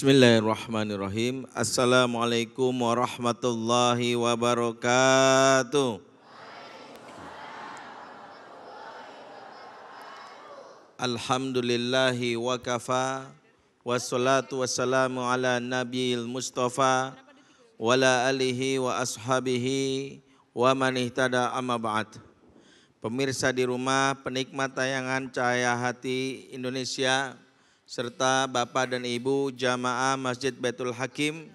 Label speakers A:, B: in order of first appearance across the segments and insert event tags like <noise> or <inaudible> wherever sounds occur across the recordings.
A: Bismillahirrahmanirrahim. Assalamualaikum warahmatullahi wabarakatuh. Alhamdulillahi wa kafa wassalatu wassalamu ala nabiil mustafa wa ala alihi wa ashabihi wa manihtada amma ba'd. Pemirsa di rumah, penikmat tayangan Cahaya Hati Indonesia, serta Bapak dan Ibu jamaah Masjid Betul Hakim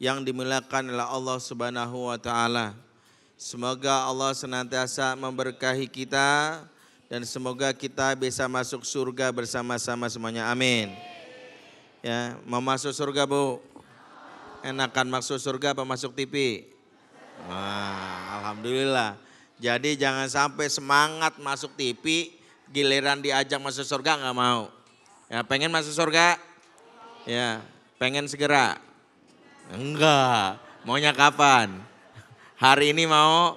A: yang dimuliakan oleh Allah Subhanahu wa taala. Semoga Allah senantiasa memberkahi kita dan semoga kita bisa masuk surga bersama-sama semuanya. Amin. Ya, mau masuk surga, Bu? Enakan masuk surga apa masuk TV? Wah, alhamdulillah. Jadi jangan sampai semangat masuk TV, giliran diajak masuk surga nggak mau. Ya, pengen masuk surga? Ya, pengen segera? Enggak. Maunya kapan? Hari ini mau?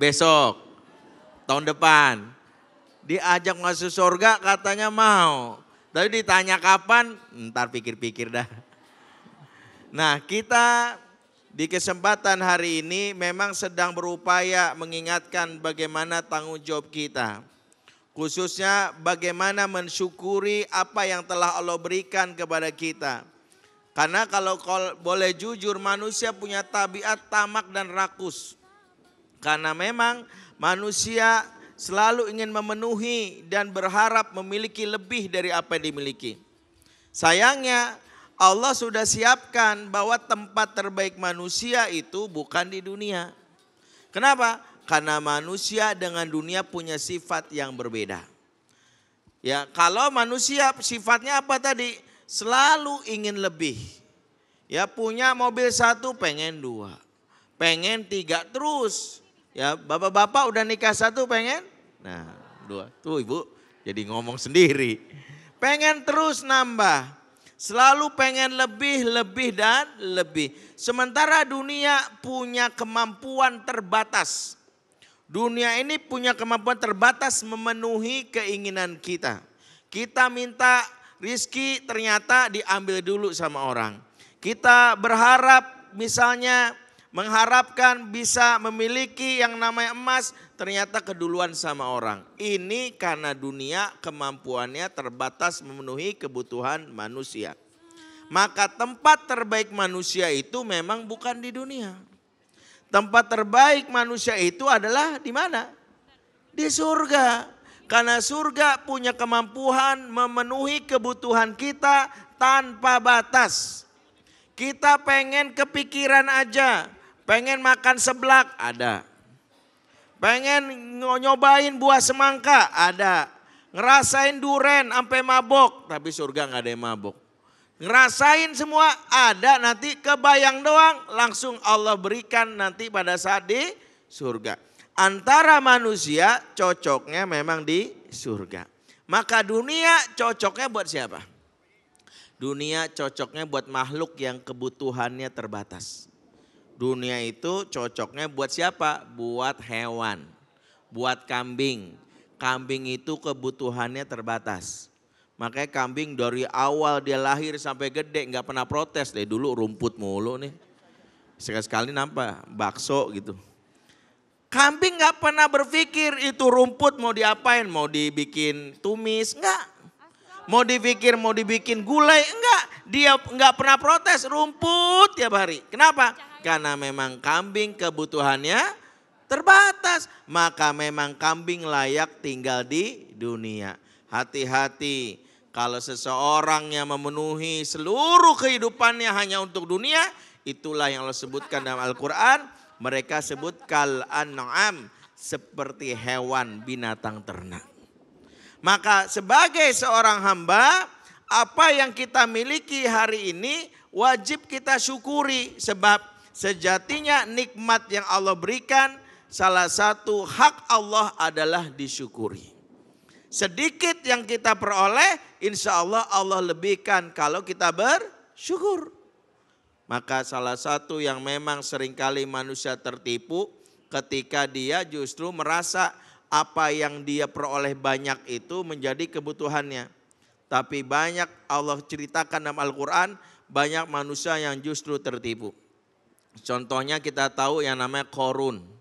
A: Besok? Tahun depan? Diajak masuk surga katanya mau. Tapi ditanya kapan? Ntar pikir-pikir dah. Nah, kita di kesempatan hari ini memang sedang berupaya mengingatkan bagaimana tanggung jawab kita. Khususnya bagaimana mensyukuri apa yang telah Allah berikan kepada kita. Karena kalau boleh jujur manusia punya tabiat tamak dan rakus. Karena memang manusia selalu ingin memenuhi dan berharap memiliki lebih dari apa yang dimiliki. Sayangnya Allah sudah siapkan bahwa tempat terbaik manusia itu bukan di dunia. Kenapa? Karena manusia dengan dunia punya sifat yang berbeda. Ya, kalau manusia sifatnya apa tadi? Selalu ingin lebih. Ya, punya mobil satu pengen dua, pengen tiga terus. Ya, bapak-bapak udah nikah satu pengen, nah dua. Tuh ibu, jadi ngomong sendiri. Pengen terus nambah. Selalu pengen lebih, lebih dan lebih. Sementara dunia punya kemampuan terbatas. Dunia ini punya kemampuan terbatas memenuhi keinginan kita. Kita minta rizki ternyata diambil dulu sama orang. Kita berharap misalnya mengharapkan bisa memiliki yang namanya emas ternyata keduluan sama orang. Ini karena dunia kemampuannya terbatas memenuhi kebutuhan manusia. Maka tempat terbaik manusia itu memang bukan di dunia. Tempat terbaik manusia itu adalah di mana? Di surga. Karena surga punya kemampuan memenuhi kebutuhan kita tanpa batas. Kita pengen kepikiran aja, pengen makan seblak ada. Pengen nyobain buah semangka ada. Ngerasain duren sampai mabok, tapi surga nggak ada yang mabok. Ngerasain semua ada nanti kebayang doang langsung Allah berikan nanti pada saat di surga. Antara manusia cocoknya memang di surga. Maka dunia cocoknya buat siapa? Dunia cocoknya buat makhluk yang kebutuhannya terbatas. Dunia itu cocoknya buat siapa? Buat hewan, buat kambing. Kambing itu kebutuhannya terbatas Makanya kambing dari awal dia lahir sampai gede nggak pernah protes deh dulu rumput mulu nih. Sekali-sekali nampak bakso gitu. Kambing nggak pernah berpikir itu rumput mau diapain, mau dibikin tumis enggak Mau dipikir mau dibikin gulai enggak? Dia nggak pernah protes rumput tiap hari. Kenapa? Karena memang kambing kebutuhannya terbatas, maka memang kambing layak tinggal di dunia. Hati-hati kalau seseorang yang memenuhi seluruh kehidupannya hanya untuk dunia, itulah yang Allah sebutkan dalam Al-Quran. Mereka sebut kal an'am seperti hewan binatang ternak. Maka sebagai seorang hamba, apa yang kita miliki hari ini wajib kita syukuri sebab sejatinya nikmat yang Allah berikan salah satu hak Allah adalah disyukuri. Sedikit yang kita peroleh, insya Allah Allah lebihkan kalau kita bersyukur. Maka salah satu yang memang seringkali manusia tertipu ketika dia justru merasa apa yang dia peroleh banyak itu menjadi kebutuhannya. Tapi banyak Allah ceritakan dalam Al-Quran, banyak manusia yang justru tertipu. Contohnya kita tahu yang namanya korun.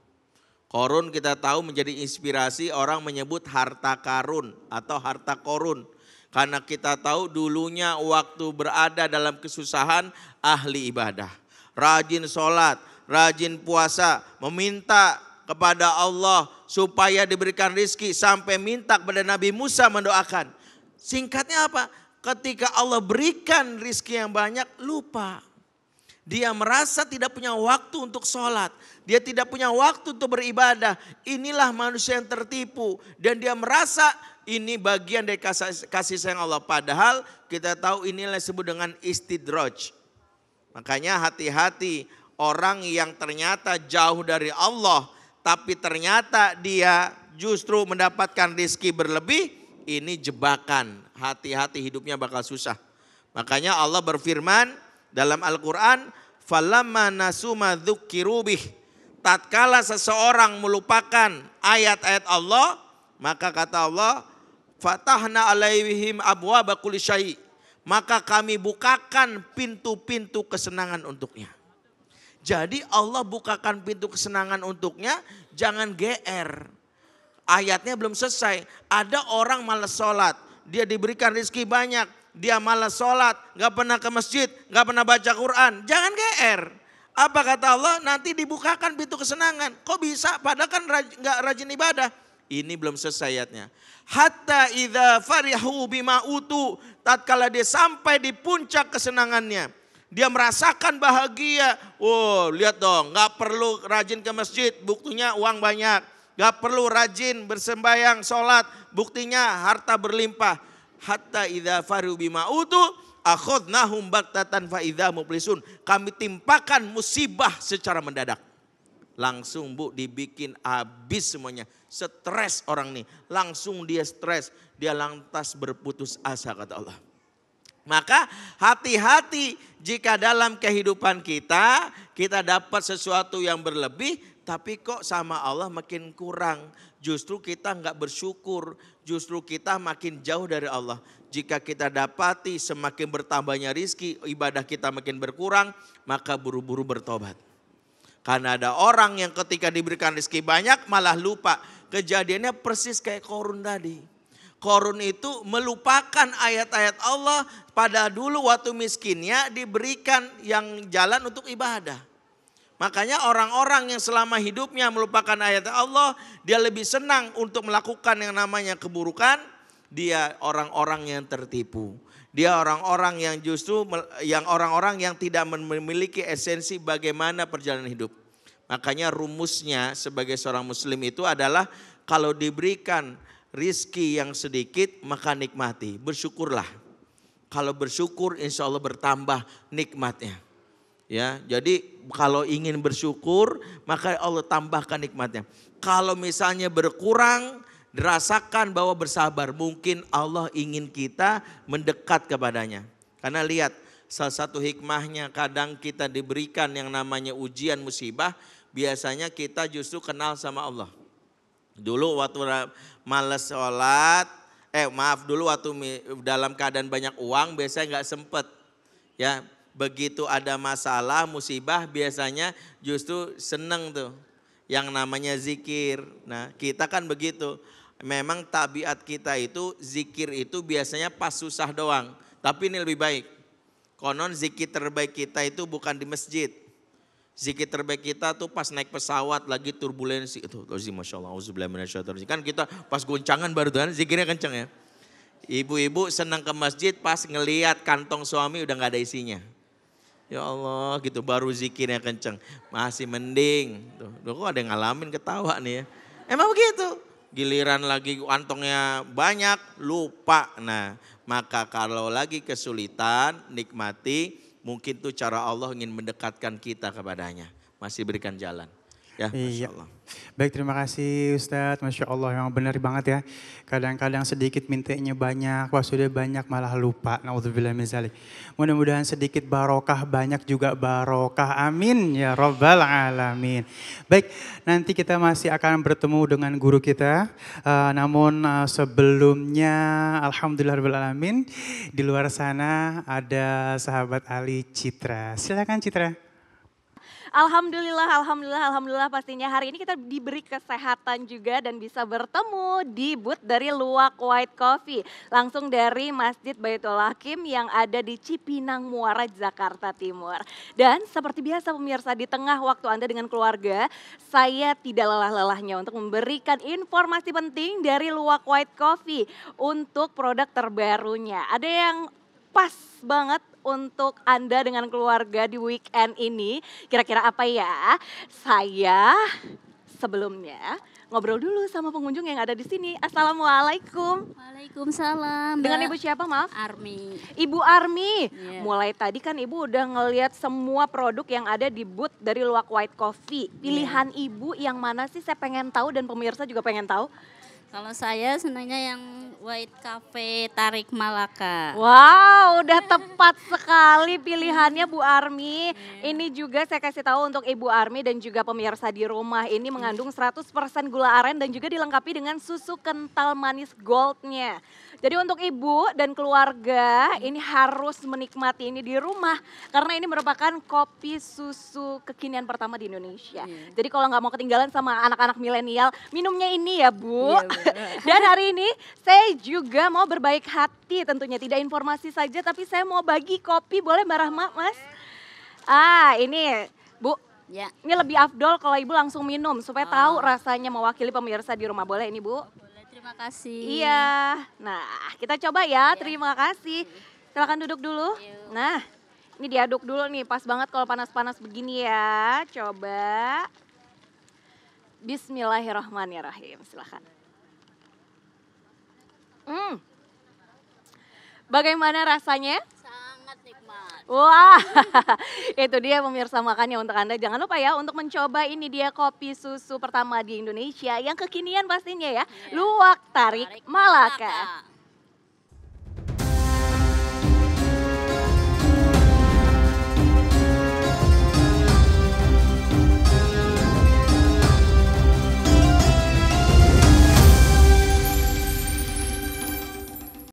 A: Korun kita tahu menjadi inspirasi orang menyebut harta karun atau harta korun. Karena kita tahu dulunya waktu berada dalam kesusahan ahli ibadah. Rajin sholat, rajin puasa, meminta kepada Allah supaya diberikan rizki sampai minta kepada Nabi Musa mendoakan. Singkatnya apa? Ketika Allah berikan rizki yang banyak, lupa dia merasa tidak punya waktu untuk sholat. Dia tidak punya waktu untuk beribadah. Inilah manusia yang tertipu. Dan dia merasa ini bagian dari kasih sayang Allah. Padahal kita tahu inilah disebut dengan istidroj. Makanya hati-hati orang yang ternyata jauh dari Allah. Tapi ternyata dia justru mendapatkan rezeki berlebih. Ini jebakan. Hati-hati hidupnya bakal susah. Makanya Allah berfirman, dalam Al-Quran, falamma nasuma dzukirubih. Tatkala seseorang melupakan ayat-ayat Allah, maka kata Allah, fatahna alaihim abwa kulli syai. Maka kami bukakan pintu-pintu kesenangan untuknya. Jadi Allah bukakan pintu kesenangan untuknya, jangan GR. Ayatnya belum selesai. Ada orang malas sholat, dia diberikan rezeki banyak, dia malas sholat, gak pernah ke masjid, gak pernah baca Quran. Jangan GR. Apa kata Allah? Nanti dibukakan pintu kesenangan. Kok bisa? Padahal kan nggak rajin ibadah. Ini belum selesai ayatnya. Hatta idha farihu bima utu. Tatkala dia sampai di puncak kesenangannya. Dia merasakan bahagia. Oh lihat dong gak perlu rajin ke masjid. Buktinya uang banyak. Gak perlu rajin bersembayang, sholat. Buktinya harta berlimpah hatta idza faru bima utu akhadnahum baktatan fa idza Kami timpakan musibah secara mendadak. Langsung Bu dibikin habis semuanya. Stres orang nih, langsung dia stres, dia lantas berputus asa kata Allah. Maka hati-hati jika dalam kehidupan kita kita dapat sesuatu yang berlebih tapi kok sama Allah makin kurang. Justru kita nggak bersyukur, justru kita makin jauh dari Allah. Jika kita dapati semakin bertambahnya rizki, ibadah kita makin berkurang, maka buru-buru bertobat. Karena ada orang yang ketika diberikan rizki banyak malah lupa. Kejadiannya persis kayak korun tadi Korun itu melupakan ayat-ayat Allah pada dulu waktu miskinnya diberikan yang jalan untuk ibadah. Makanya orang-orang yang selama hidupnya melupakan ayat Allah, dia lebih senang untuk melakukan yang namanya keburukan, dia orang-orang yang tertipu. Dia orang-orang yang justru yang orang-orang yang tidak memiliki esensi bagaimana perjalanan hidup. Makanya rumusnya sebagai seorang muslim itu adalah kalau diberikan rizki yang sedikit maka nikmati. Bersyukurlah. Kalau bersyukur insya Allah bertambah nikmatnya. Ya, jadi kalau ingin bersyukur maka Allah tambahkan nikmatnya. Kalau misalnya berkurang rasakan bahwa bersabar mungkin Allah ingin kita mendekat kepadanya. Karena lihat salah satu hikmahnya kadang kita diberikan yang namanya ujian musibah biasanya kita justru kenal sama Allah. Dulu waktu males sholat, eh maaf dulu waktu dalam keadaan banyak uang biasanya nggak sempet. Ya begitu ada masalah, musibah biasanya justru seneng tuh. Yang namanya zikir. Nah kita kan begitu. Memang tabiat kita itu zikir itu biasanya pas susah doang. Tapi ini lebih baik. Konon zikir terbaik kita itu bukan di masjid Zikir terbaik kita tuh pas naik pesawat lagi turbulensi. Itu lazim Masya Allah. Kan kita pas goncangan baru tuh kan zikirnya kenceng ya. Ibu-ibu senang ke masjid pas ngelihat kantong suami udah nggak ada isinya. Ya Allah gitu baru zikirnya kenceng. Masih mending. Tuh, tuh kok ada yang ngalamin ketawa nih ya. Emang begitu. Giliran lagi kantongnya banyak lupa. Nah maka kalau lagi kesulitan nikmati Mungkin itu cara Allah ingin mendekatkan kita kepadanya. Masih berikan jalan. Ya, Iya. Baik, terima kasih Ustadz. Masya Allah, yang benar banget ya. Kadang-kadang sedikit mintanya banyak, wah sudah banyak malah lupa. Na'udzubillah Mudah-mudahan sedikit barokah, banyak juga barokah. Amin ya robbal alamin. Baik, nanti kita masih akan bertemu dengan guru kita. Uh, namun uh, sebelumnya, Alhamdulillah Rabbal alamin. Di luar sana ada sahabat Ali Citra. Silakan Citra.
B: Alhamdulillah, alhamdulillah, alhamdulillah pastinya hari ini kita diberi kesehatan juga dan bisa bertemu di booth dari Luwak White Coffee. Langsung dari Masjid Baitul Hakim yang ada di Cipinang Muara, Jakarta Timur. Dan seperti biasa pemirsa di tengah waktu Anda dengan keluarga, saya tidak lelah-lelahnya untuk memberikan informasi penting dari Luwak White Coffee untuk produk terbarunya. Ada yang pas banget untuk Anda dengan keluarga di weekend ini? Kira-kira apa ya? Saya sebelumnya ngobrol dulu sama pengunjung yang ada di sini. Assalamualaikum. Waalaikumsalam. Dengan Ibu siapa, maaf? Army. Ibu Army. Yeah. Mulai tadi kan Ibu udah ngelihat semua produk yang ada di booth dari Luak White Coffee. Pilihan yeah. Ibu yang mana sih saya pengen tahu dan pemirsa juga pengen tahu? Kalau saya senangnya yang White Cafe Tarik Malaka. Wow, udah tepat sekali pilihannya Bu Armi. Iya. Ini juga saya kasih tahu untuk Ibu Armi dan juga pemirsa di rumah ini iya. mengandung 100% gula aren dan juga dilengkapi dengan susu kental manis goldnya. Jadi untuk ibu dan keluarga hmm. ini harus menikmati ini di rumah karena ini merupakan kopi susu kekinian pertama di Indonesia. Iya. Jadi kalau nggak mau ketinggalan sama anak-anak milenial minumnya ini ya Bu. Yeah, Bu. <laughs> Dan hari ini saya juga mau berbaik hati tentunya. Tidak informasi saja tapi saya mau bagi kopi. Boleh Mbak Rahma, Mas? Ah, ini Bu. Ya. Ini lebih afdol kalau Ibu langsung minum supaya oh. tahu rasanya mewakili pemirsa di rumah. Boleh ini, Bu? Boleh, terima kasih. Iya. Nah, kita coba ya. ya. Terima kasih. Silakan duduk dulu. Yuk. Iya, nah, ini diaduk dulu nih, pas banget kalau panas-panas begini ya. Coba. Bismillahirrahmanirrahim, silahkan. Hmm. Bagaimana rasanya? Sangat nikmat. Wah, <laughs> itu dia pemirsa makannya untuk Anda. Jangan lupa ya untuk mencoba ini dia kopi susu pertama di Indonesia yang kekinian pastinya ya. Yeah. Luwak Tarik, Tarik Malaka. Malaka.